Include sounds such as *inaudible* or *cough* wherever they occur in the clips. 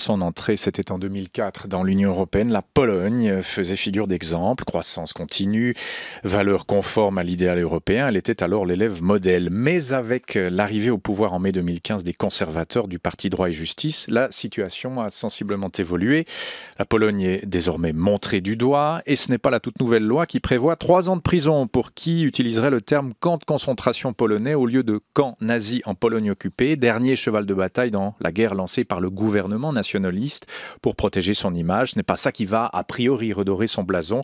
Son entrée, c'était en 2004 dans l'Union européenne. La Pologne euh, faisait figure d'exemple, croissance continue, valeur conforme à l'idéal européen. Elle était alors l'élève modèle. Mais avec euh, l'arrivée au pouvoir en mai 2015 des conservateurs du parti Droit et Justice, la situation a sensiblement évolué. La Pologne est désormais montrée du doigt et ce n'est pas la toute nouvelle loi qui prévoit trois ans de prison pour qui utiliserait le terme camp de concentration polonais au lieu de camp nazi en Pologne occupée, dernier cheval de bataille dans la guerre lancée par le gouvernement national pour protéger son image. Ce n'est pas ça qui va, a priori, redorer son blason.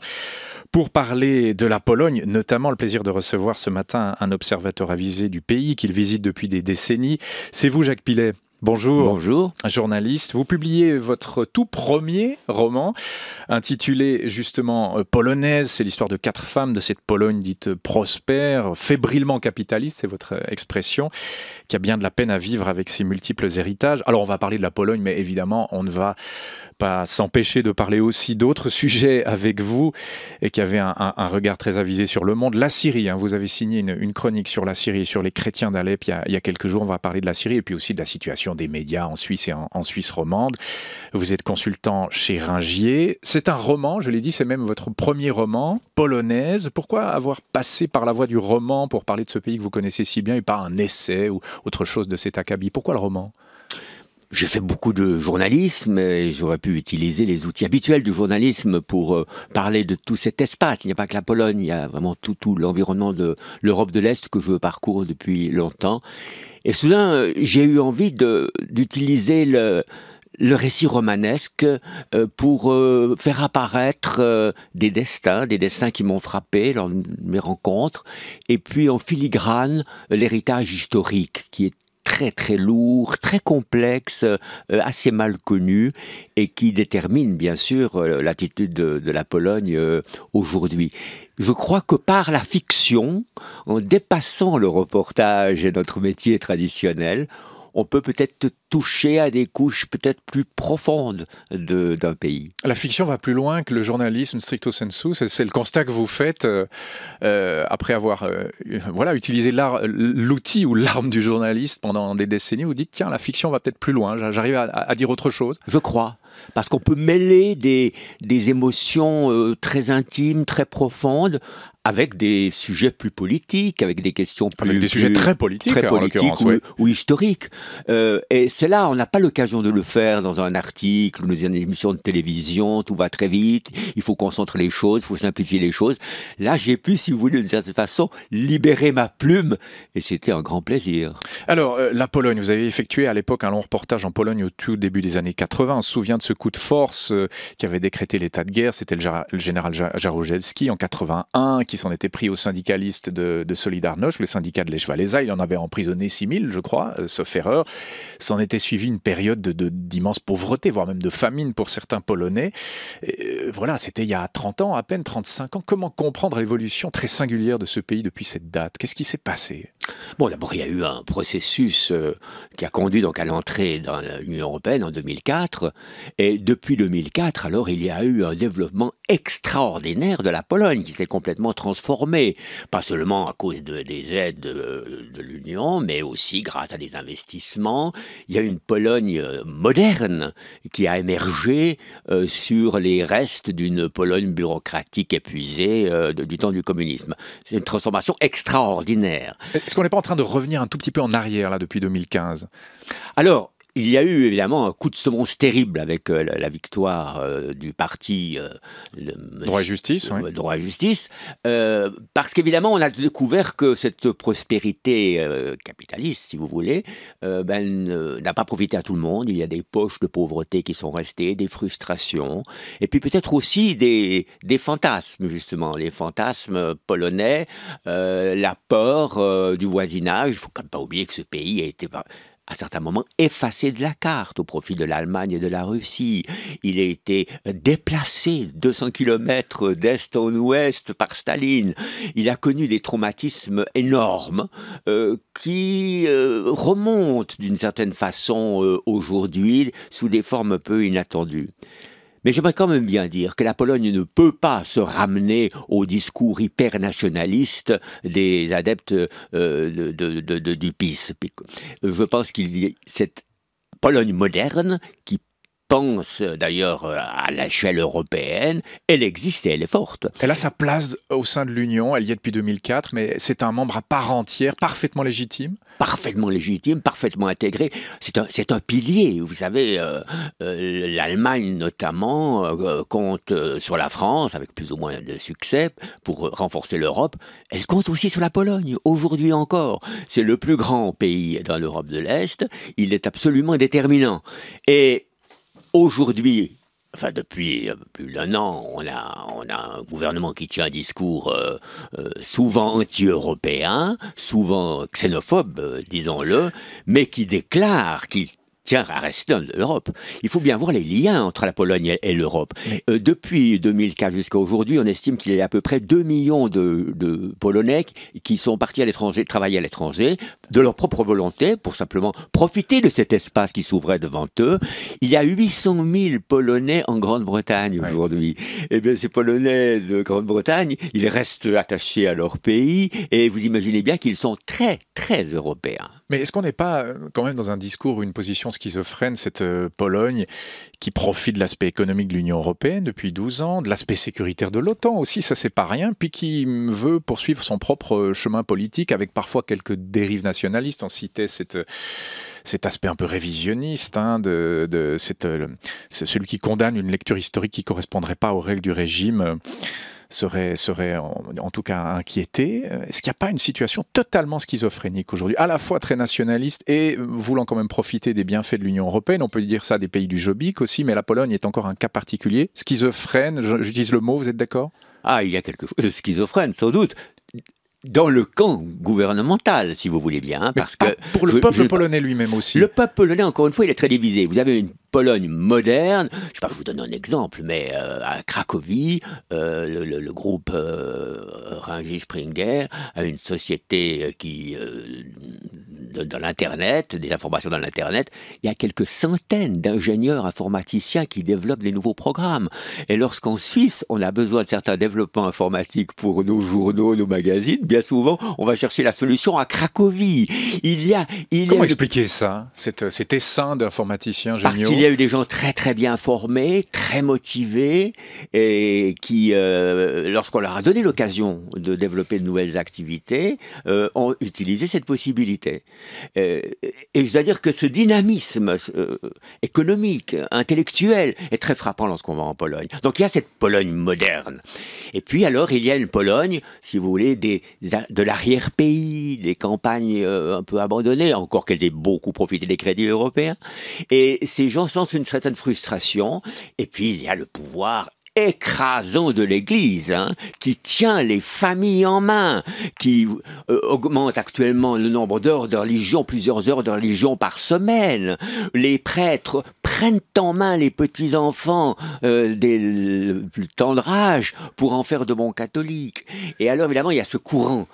Pour parler de la Pologne, notamment le plaisir de recevoir ce matin un observateur avisé du pays qu'il visite depuis des décennies, c'est vous, Jacques Pilet. Bonjour. Bonjour. Journaliste, vous publiez votre tout premier roman intitulé justement euh, Polonaise. C'est l'histoire de quatre femmes de cette Pologne dite prospère, fébrilement capitaliste, c'est votre euh, expression, qui a bien de la peine à vivre avec ses multiples héritages. Alors on va parler de la Pologne, mais évidemment on ne va pas s'empêcher de parler aussi d'autres *laughs* sujets avec vous et qui avait un, regard très avisé sur le monde. La Syrie, hein. vous avez signé une, chronique sur la Syrie et sur les chrétiens d'Alep il, il, y a quelques jours. On va parler de la Syrie et puis aussi de la situation des médias en Suisse et en, en Suisse romande. Vous êtes consultant chez Ringier. C'est un roman, je l'ai dit, c'est même votre premier roman polonaise. Pourquoi avoir passé par la voie du roman pour parler de ce pays que vous connaissez si bien et pas un essai ou autre chose de cet acabit Pourquoi le roman j'ai fait beaucoup de journalisme et j'aurais pu utiliser les outils habituels du journalisme pour euh, parler de tout cet espace. Il n'y a pas que la Pologne, il y a vraiment tout, tout l'environnement de l'Europe de l'Est que je parcours depuis longtemps. Et soudain, euh, j'ai eu envie d'utiliser le, le récit romanesque euh, pour faire apparaître des destins, des destins qui m'ont frappé lors de mes rencontres, et puis en filigrane l'héritage historique qui est très très lourd, très complexe, euh, assez mal connu et qui détermine bien sûr euh, l'attitude de, de, la Pologne euh, aujourd'hui. Je crois que par la fiction, en dépassant le reportage et notre métier traditionnel, on peut peut-être toucher à des couches peut-être plus profondes d'un pays. La fiction va plus loin que le journalisme stricto sensu. C'est le constat que vous faites euh, euh, après avoir euh, voilà, utilisé l'outil ou l'arme du journaliste pendant des décennies. Vous dites, tiens, la fiction va peut-être plus loin, j'arrive à, dire autre chose. Je crois parce qu'on peut mêler des, émotions très intimes, très profondes, avec des sujets plus politiques, avec des questions plus... Avec des sujets très politiques, très politiques ou, historiques. Euh, et c'est là, on n'a pas l'occasion de le faire dans un article ou dans une émission de télévision, tout va très vite, il faut concentrer les choses, il faut simplifier les choses. Là, j'ai pu, si vous voulez, d'une certaine façon, libérer ma plume, et c'était un grand plaisir. Alors, euh, la Pologne, vous avez effectué à l'époque un long reportage en Pologne au tout début des années 80. On se souvient de ce coup de force euh, qui avait décrété l'état de guerre, c'était le, le, général Jaruzelski en 81, qui s'en était pris aux syndicalistes de, de Solidarność, le syndicat de lèche Il en avait emprisonné 6000, je crois, euh, sauf erreur. S'en était suivi une période d'immense de, pauvreté, voire même de famine pour certains Polonais. Euh, voilà, c'était il y a 30 ans, à peine 35 ans. Comment comprendre l'évolution très singulière de ce pays depuis cette date Qu'est-ce qui s'est passé Bon, d'abord, il y a eu un processus euh, qui a conduit donc à l'entrée dans l'Union européenne en 2004. Et depuis 2004, alors, il y a eu un développement extraordinaire de la Pologne qui s'est complètement transformée. Pas seulement à cause des aides de, l'Union, mais aussi grâce à des investissements. Il y a une Pologne euh, moderne qui a émergé euh, sur les restes d'une Pologne bureaucratique épuisée du temps du communisme. C'est une transformation extraordinaire qu'on n'est pas en train de revenir un tout petit peu en arrière là depuis 2015 Alors, il y a eu évidemment un coup de semonce terrible avec euh, la, victoire euh, du parti le euh, droit et justice, oui. droit et justice, parce qu'évidemment on a découvert que cette prospérité capitaliste, si vous voulez, ben, n'a pas profité à tout le monde. Il y a des poches de pauvreté qui sont restées, des frustrations, et puis peut-être aussi des, des fantasmes justement, les fantasmes polonais, la peur du voisinage. Il faut quand même pas oublier que ce pays a été bah, à certains moments effacé de la carte au profit de l'Allemagne et de la Russie. Il a été déplacé 200 km d'est en ouest par Staline. Il a connu des traumatismes énormes euh, qui euh, remontent d'une certaine façon euh, aujourd'hui sous des formes peu inattendues. Mais j'aimerais quand même bien dire que la Pologne ne peut pas se ramener au discours hyper-nationaliste des adeptes euh, de, de, du PIS. Je pense qu'il y a cette Pologne moderne qui pense d'ailleurs à l'échelle européenne, elle existe et elle est forte. Elle a sa place au sein de l'Union, elle y est depuis 2004, mais c'est un membre à part entière, parfaitement légitime Parfaitement légitime, parfaitement intégré. C'est un, pilier, vous savez, euh, euh, l'Allemagne notamment euh, compte sur la France, avec plus ou moins de succès, pour renforcer l'Europe. Elle compte aussi sur la Pologne, aujourd'hui encore. C'est le plus grand pays dans l'Europe de l'Est, il est absolument déterminant. Et Aujourd'hui, enfin depuis euh, plus d'un an, on a, un gouvernement qui tient un discours euh, euh, souvent anti-européen, souvent xénophobe, disons-le, mais qui déclare qu'il tiens à rester dans l'Europe. Il faut bien voir les liens entre la Pologne et, l'Europe. Euh, depuis 2004 jusqu'à aujourd'hui, on estime qu'il y a à peu près 2 millions de, Polonais qui sont partis à l'étranger, travailler à l'étranger, de leur propre volonté, pour simplement profiter de cet espace qui s'ouvrait devant eux. Il y a 800 000 Polonais en Grande-Bretagne aujourd'hui. Eh Et bien, ces Polonais de Grande-Bretagne, ils restent attachés à leur pays et vous imaginez bien qu'ils sont très, très européens. Mais est-ce qu'on n'est pas euh, quand même dans un discours, une position schizophrène, cette euh, Pologne qui profite de l'aspect économique de l'Union européenne depuis 12 ans, de l'aspect sécuritaire de l'OTAN aussi, ça c'est pas rien, puis qui veut poursuivre son propre euh, chemin politique avec parfois quelques dérives nationalistes. On citait cette cet aspect un peu révisionniste, hein, de, celui qui condamne une lecture historique qui ne correspondrait pas aux règles du régime serait, en, tout cas inquiété. Euh, est-ce qu'il n'y a pas une situation totalement schizophrénique aujourd'hui, à la fois très nationaliste et euh, voulant quand même profiter des bienfaits de l'Union européenne On peut dire ça des pays du Jobbik aussi, mais la Pologne est encore un cas particulier. Schizophrène, j'utilise le mot, vous êtes d'accord ah, il y a quelque chose de schizophrène, sans doute dans le camp gouvernemental, si vous voulez bien, hein, parce que pour le peuple polonais lui-même aussi. Le peuple polonais, encore une fois, il est très divisé. Vous avez une Pologne moderne. Je ne sais pas, je vous donne un exemple, mais euh, à Cracovie, euh, le, groupe euh, Springer a une société euh, qui de, dans l'Internet, des informations dans l'Internet, il y a quelques centaines d'ingénieurs informaticiens qui développent des nouveaux programmes. Et lorsqu'en Suisse, on a besoin de certains développements informatiques pour nos journaux, nos magazines, bien souvent, on va chercher la solution à Cracovie. Il y a... Comment expliquer ça, cet, cet essaim d'informaticiens ingénieurs Parce qu'il y a eu des gens très très bien formés, très motivés, et qui, euh, lorsqu'on leur a donné l'occasion de développer de nouvelles activités, euh, ont utilisé cette possibilité. Euh, et je dois dire que ce dynamisme euh, économique, intellectuel, est très frappant lorsqu'on va en Pologne. Donc il y a cette Pologne moderne. Et puis alors, il y a une Pologne, si vous voulez, des, de l'arrière-pays, des campagnes euh, un peu abandonnées, encore qu'elles aient beaucoup profité des crédits européens. Et ces gens sentent une certaine frustration. Et puis, il y a le pouvoir écrasant de l'Église, hein, qui tient les familles en main, qui euh, augmente actuellement le nombre d'heures de religion, plusieurs heures de religion par semaine. Les prêtres prennent en main les petits-enfants des euh, dès plus tendre âge pour en faire de bons catholiques. Et alors, évidemment, il y a ce courant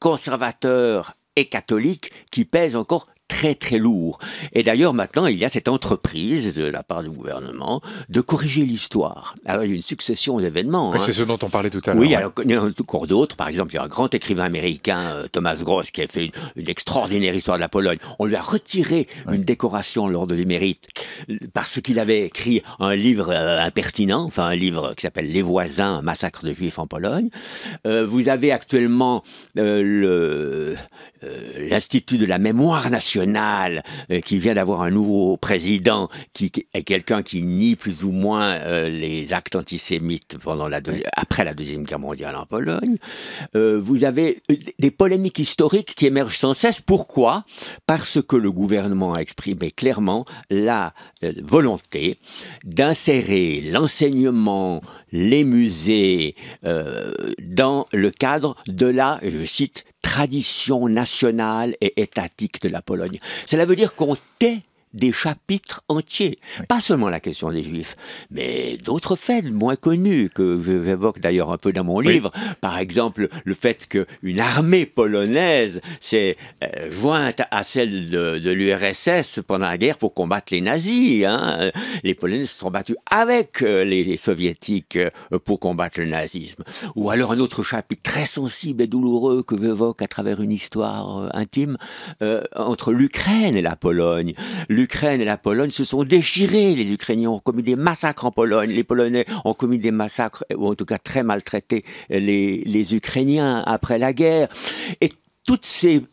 conservateur et catholique qui pèse encore très très lourd. Et d'ailleurs, maintenant, il y a cette entreprise de la part du gouvernement de corriger l'histoire. Alors, il y a une succession d'événements. Ah, hein. C'est ce dont on parlait tout à l'heure. Oui, alors, il y en a d'autres. Par exemple, il y a un grand écrivain américain, euh, Thomas Gross, qui a fait une, extraordinaire histoire de la Pologne. On lui a retiré une décoration lors de l'émérite parce qu'il avait écrit un livre euh, impertinent, enfin un livre qui s'appelle Les voisins, un massacre de juifs en Pologne. Euh, vous avez actuellement l'Institut de la mémoire nationale euh, qui vient d'avoir un nouveau président qui, est quelqu'un qui nie plus ou moins euh, les actes antisémites pendant la après la deuxième guerre mondiale en Pologne. Euh, vous avez des polémiques historiques qui émergent sans cesse. Pourquoi Parce que le gouvernement a exprimé clairement la volonté d'insérer l'enseignement, les musées dans le cadre de la, je cite, tradition nationale et étatique de la Pologne. Cela veut dire qu'on tait des chapitres entiers. Pas seulement la question des Juifs, mais d'autres faits moins connus que j'évoque d'ailleurs un peu dans mon livre. Par exemple, le fait qu'une armée polonaise s'est euh, jointe à celle de, l'URSS pendant la guerre pour combattre les nazis. Hein. Les Polonais se sont battus avec euh, les, soviétiques euh, pour combattre le nazisme. Ou alors un autre chapitre très sensible et douloureux que j'évoque à travers une histoire intime entre l'Ukraine et la Pologne l'Ukraine et la Pologne se sont déchirées, Les Ukrainiens ont commis des massacres en Pologne, les Polonais ont commis des massacres, ou en tout cas très maltraité les, les Ukrainiens après la guerre. Et toutes ces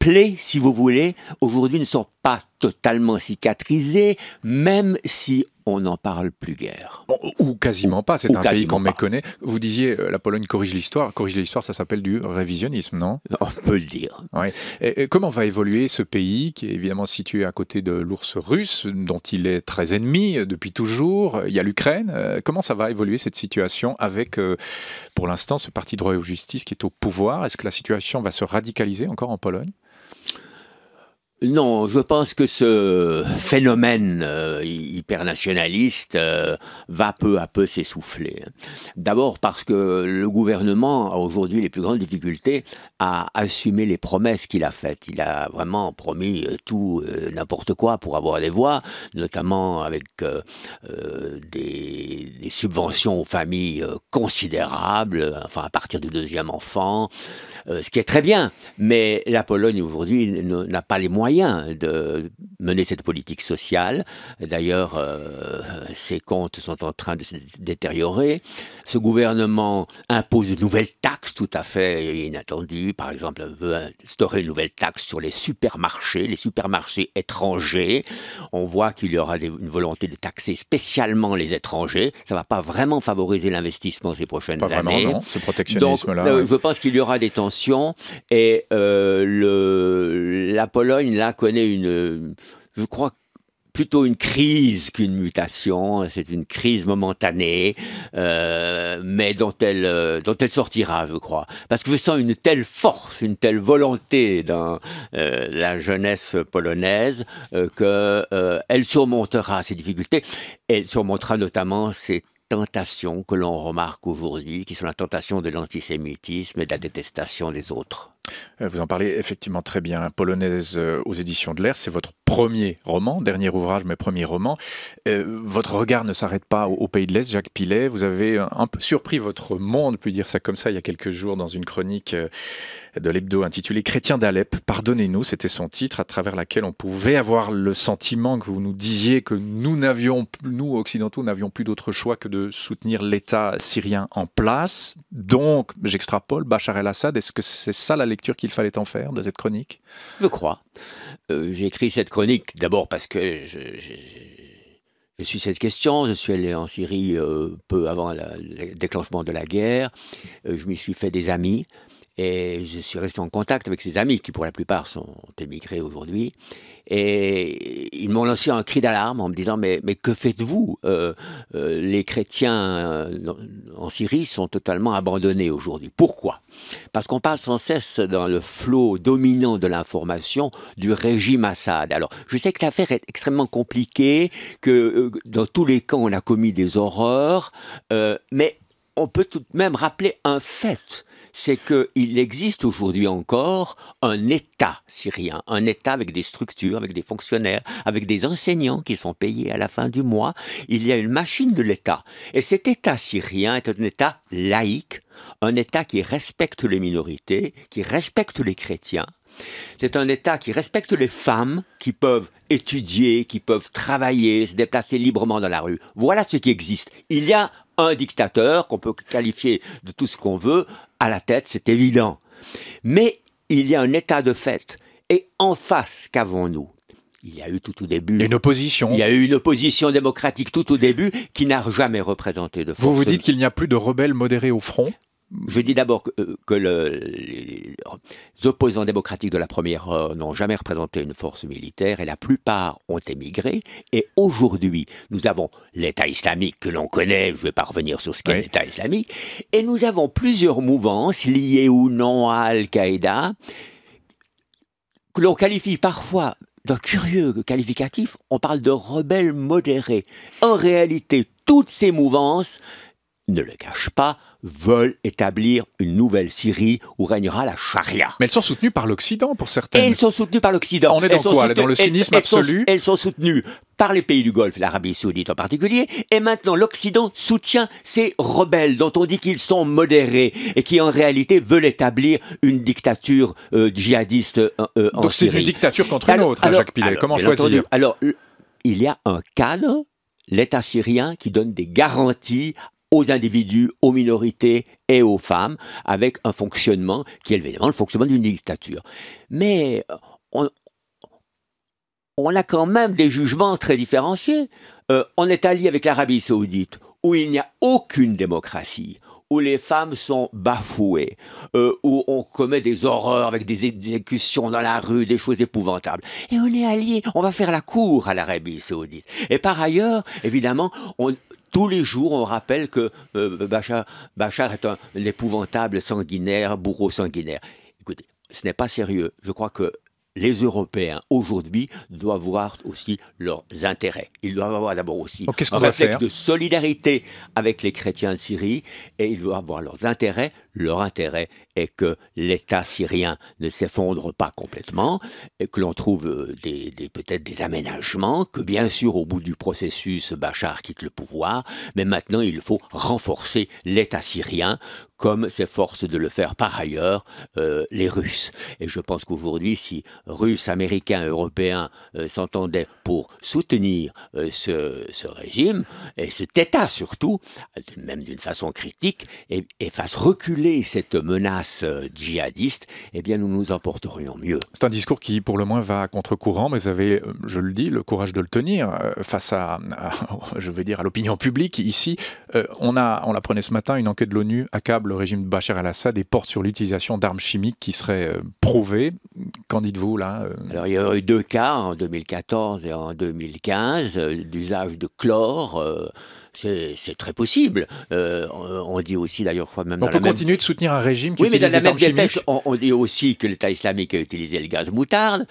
plaies, si vous voulez, aujourd'hui ne sont pas totalement cicatrisées, même si on n'en parle plus guère. ou quasiment pas, c'est un pays qu'on méconnaît. Vous disiez, euh, la Pologne corrige l'histoire. corrige l'histoire, ça s'appelle du révisionnisme, non On peut le dire. comment va évoluer ce pays qui est évidemment situé à côté de l'ours russe, dont il est très ennemi euh, depuis toujours Il y a l'Ukraine. Euh, comment ça va évoluer cette situation avec, pour l'instant, ce parti droit et justice qui est au pouvoir Est-ce que la situation va se radicaliser encore en Pologne non, je pense que ce phénomène euh, hyper-nationaliste euh, va peu à peu s'essouffler. D'abord parce que le gouvernement a aujourd'hui les plus grandes difficultés à assumer les promesses qu'il a faites. Il a vraiment promis euh, tout, n'importe quoi pour avoir des voix, notamment avec des, des, subventions aux familles considérables, enfin à partir du deuxième enfant, ce qui est très bien. Mais la Pologne aujourd'hui n'a pas les moyens de mener cette politique sociale. D'ailleurs, ses euh, comptes sont en train de se détériorer. Ce gouvernement impose de nouvelles taxes tout à fait inattendu. Par exemple, on veut instaurer une nouvelle taxe sur les supermarchés, les supermarchés étrangers. On voit qu'il y aura une volonté de taxer spécialement les étrangers. Ça ne va pas vraiment favoriser l'investissement ces prochaines années. Vraiment, non, protectionnisme euh, je pense qu'il y aura des tensions et euh, le, la Pologne, là, connaît une. Je crois plutôt une crise qu'une mutation. C'est une crise momentanée, euh, mais euh, dont elle, sortira, je crois. Parce que je sens une telle force, une telle volonté dans euh, la jeunesse polonaise qu'elle surmontera ces difficultés. Elle surmontera notamment ces tentations que l'on remarque aujourd'hui, qui sont la tentation de l'antisémitisme et de la détestation des autres. Euh, vous en parlez effectivement très bien. Polonaise euh, aux éditions de l'air, c'est votre premier roman, dernier ouvrage, mais premier roman. Euh, votre regard ne s'arrête pas au, pays de l'Est, Jacques Pilet. Vous avez un peu surpris votre monde, puis dire ça comme ça, il y a quelques jours dans une chronique de l'hebdo intitulée Chrétien d'Alep, pardonnez-nous, c'était son titre, à travers laquelle on pouvait avoir le sentiment que vous nous disiez que nous n'avions, nous occidentaux, n'avions plus d'autre choix que de soutenir l'État syrien en place. Donc, j'extrapole, Bachar el-Assad, est-ce que c'est ça la lecture qu'il fallait en faire de cette chronique Je crois. Euh, j'ai écrit cette chronique d'abord parce que je, suis cette question. Je suis allé en Syrie euh, peu avant le déclenchement de la guerre. Euh, je m'y suis fait des amis. Et je suis resté en contact avec ces amis qui, pour la plupart, sont émigrés aujourd'hui. Et ils m'ont lancé un cri d'alarme en me disant Mais, que faites-vous euh, Les chrétiens en Syrie sont totalement abandonnés aujourd'hui. Pourquoi parce qu'on parle sans cesse dans le flot dominant de l'information du régime Assad. Alors, je sais que l'affaire est extrêmement compliquée, que euh, dans tous les camps on a commis des horreurs, euh, mais on peut tout de même rappeler un fait c'est qu'il existe aujourd'hui encore un État syrien, un État avec des structures, avec des fonctionnaires, avec des enseignants qui sont payés à la fin du mois. Il y a une machine de l'État. Et cet État syrien est un État laïque, un État qui respecte les minorités, qui respecte les chrétiens. C'est un État qui respecte les femmes qui peuvent étudier, qui peuvent travailler, se déplacer librement dans la rue. Voilà ce qui existe. Il y a un dictateur qu'on peut qualifier de tout ce qu'on veut à la tête, c'est évident. Mais il y a un État de fait. Et en face, qu'avons-nous il y a eu tout au début. Une opposition. Il y a eu une opposition démocratique tout au début qui n'a jamais représenté de force. Vous vous dites qu'il n'y a plus de rebelles modérés au front je dis d'abord que, euh, les opposants démocratiques de la première heure n'ont jamais représenté une force militaire et la plupart ont émigré. Et aujourd'hui, nous avons l'État islamique que l'on connaît, je ne vais pas revenir sur ce qu'est l'État islamique, et nous avons plusieurs mouvances liées ou non à Al-Qaïda que l'on qualifie parfois d'un curieux qualificatif, on parle de rebelles modérés. En réalité, toutes ces mouvances ne le cachent pas, veulent établir une nouvelle Syrie où régnera la charia. Mais elles sont soutenues par l'Occident pour certaines. Et elles sont soutenues par l'Occident. On est dans quoi Dans le cynisme absolu elles sont, soutenues par les pays du Golfe, l'Arabie saoudite en particulier, et maintenant l'Occident soutient ces rebelles dont on dit qu'ils sont modérés et qui en réalité veulent établir une dictature euh, djihadiste euh, euh, en Syrie. Donc c'est une dictature contre une autre, hein, Jacques Pilet. Comment choisir Alors, il y a un cadre l'État syrien qui donne des garanties aux individus, aux minorités et aux femmes, avec un fonctionnement qui est évidemment le fonctionnement d'une dictature. Mais euh, on, a quand même des jugements très différenciés. Euh, on est allié avec l'Arabie saoudite, où il n'y a aucune démocratie, où les femmes sont bafouées, euh, où on commet des horreurs avec des exécutions dans la rue, des choses épouvantables. Et on est allié, on va faire la cour à l'Arabie saoudite. Et par ailleurs, évidemment, on, tous les jours, on rappelle que euh, Bachar, est un épouvantable sanguinaire, bourreau sanguinaire. Écoutez, ce n'est pas sérieux. Je crois que les Européens, aujourd'hui, doivent voir aussi leurs intérêts. Ils doivent avoir d'abord aussi un réflexe de solidarité avec les chrétiens de Syrie et ils doivent avoir leurs intérêts, leur intérêt est que l'État syrien ne s'effondre pas complètement, et que l'on trouve euh, des, peut-être des aménagements, que bien sûr au bout du processus, Bachar quitte le pouvoir, mais maintenant il faut renforcer l'État syrien comme s'efforcent de le faire par ailleurs euh, les Russes. Et je pense qu'aujourd'hui, si Russes, Américains, Européens euh, s'entendaient pour soutenir ce, régime, et cet État surtout, même d'une façon critique, et, fasse reculer cette menace euh, djihadiste, eh bien nous nous en porterions mieux. C'est un discours qui, pour le moins, va à contre-courant, mais vous avez, euh, je le dis, le courage de le tenir euh, face à, *laughs* je veux dire, à l'opinion publique ici. on a, on l'apprenait ce matin, une enquête de l'ONU accable le régime de Bachar el-Assad et porte sur l'utilisation d'armes chimiques qui seraient prouvées. Qu'en dites-vous là Alors il y a eu deux cas en 2014 et en 2015 d'usage de chlore c'est très possible. Euh, on dit aussi d'ailleurs, même. On peut continuer de soutenir un régime qui oui, utilise mais dans la des on dit aussi que l'État islamique a utilisé le gaz moutarde.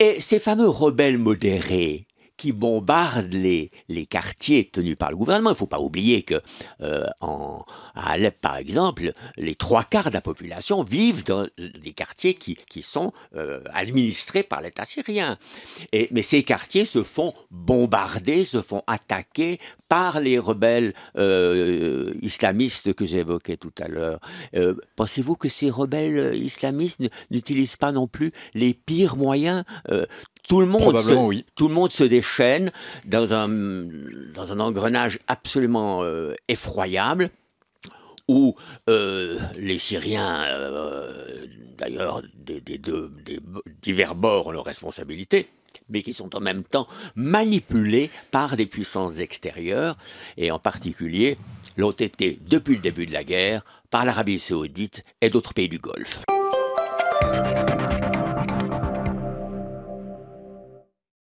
Et ces fameux rebelles modérés, qui bombardent les, les quartiers tenus par le gouvernement. Il ne faut pas oublier que euh, en, Alep, par exemple, les trois quarts de la population vivent dans des quartiers qui, qui sont euh, administrés par l'État syrien. Et, mais ces quartiers se font bombarder, se font attaquer par les rebelles euh, islamistes que j'évoquais tout à l'heure. Pensez-vous que ces rebelles islamistes n'utilisent pas non plus les pires moyens tout le monde, se, tout le monde se déchaîne dans un, dans un engrenage absolument euh, effroyable où euh, les Syriens, euh, d'ailleurs des, des, divers bords ont leurs responsabilités, mais qui sont en même temps manipulés par des puissances extérieures, et en particulier l'ont été depuis le début de la guerre par l'Arabie saoudite et d'autres pays du Golfe.